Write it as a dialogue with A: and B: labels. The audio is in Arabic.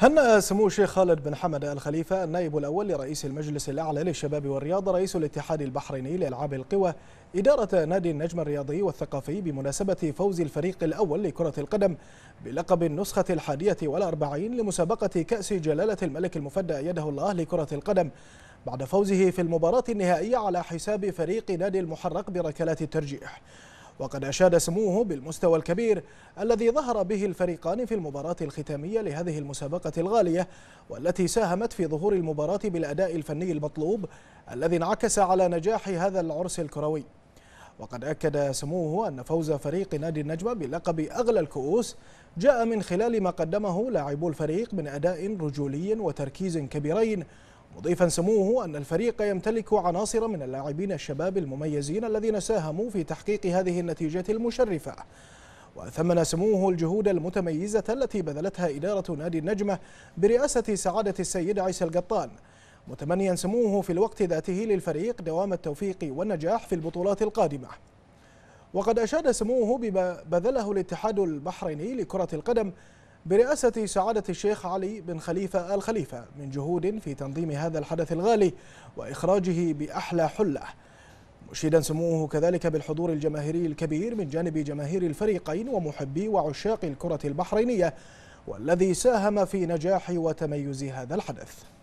A: هنأ سمو الشيخ خالد بن حمد الخليفة النائب الأول لرئيس المجلس الأعلى للشباب والرياضة رئيس الاتحاد البحريني لألعاب القوى إدارة نادي النجم الرياضي والثقافي بمناسبة فوز الفريق الأول لكرة القدم بلقب النسخة الحادية والأربعين لمسابقة كأس جلالة الملك المفدى يده الله لكرة القدم بعد فوزه في المباراة النهائية على حساب فريق نادي المحرق بركلات الترجيح وقد أشاد سموه بالمستوى الكبير الذي ظهر به الفريقان في المباراة الختامية لهذه المسابقة الغالية والتي ساهمت في ظهور المباراة بالأداء الفني المطلوب الذي انعكس على نجاح هذا العرس الكروي وقد أكد سموه أن فوز فريق نادي النجمة بلقب أغلى الكؤوس جاء من خلال ما قدمه لاعبو الفريق من أداء رجولي وتركيز كبيرين مضيفا سموه أن الفريق يمتلك عناصر من اللاعبين الشباب المميزين الذين ساهموا في تحقيق هذه النتيجة المشرفة وثمن سموه الجهود المتميزة التي بذلتها إدارة نادي النجمة برئاسة سعادة السيد عيسى القطان متمنيا سموه في الوقت ذاته للفريق دوام التوفيق والنجاح في البطولات القادمة وقد أشاد سموه بما بذله الاتحاد البحريني لكرة القدم برئاسة سعادة الشيخ علي بن خليفة آل خليفة من جهود في تنظيم هذا الحدث الغالي وإخراجه بأحلى حلة مشيدا سموه كذلك بالحضور الجماهيري الكبير من جانب جماهير الفريقين ومحبي وعشاق الكرة البحرينية والذي ساهم في نجاح وتميز هذا الحدث